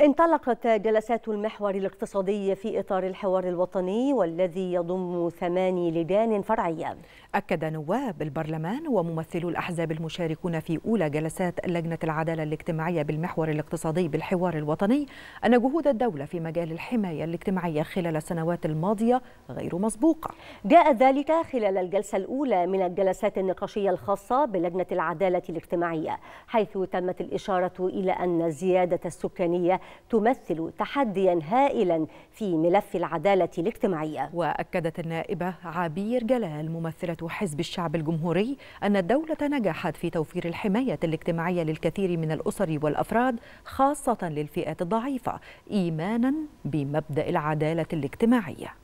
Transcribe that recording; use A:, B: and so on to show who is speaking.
A: انطلقت جلسات المحور الاقتصادي في إطار الحوار الوطني والذي يضم ثماني لجان فرعية أكد نواب البرلمان وممثلو
B: الأحزاب المشاركون في أولى جلسات لجنة العدالة الاجتماعية بالمحور الاقتصادي بالحوار الوطني أن جهود الدولة في مجال الحماية الاجتماعية خلال السنوات الماضية غير
A: مسبوقة جاء ذلك خلال الجلسة الأولى من الجلسات النقاشية الخاصة بلجنة العدالة الاجتماعية حيث تمت الإشارة إلى أن الزيادة السكانية تمثل تحديا هائلا في ملف العدالة الاجتماعية وأكدت
B: النائبة عبير جلال ممثلة حزب الشعب الجمهوري أن الدولة نجحت في توفير الحماية الاجتماعية للكثير من الأسر والأفراد خاصة للفئات الضعيفة إيمانا بمبدأ العدالة الاجتماعية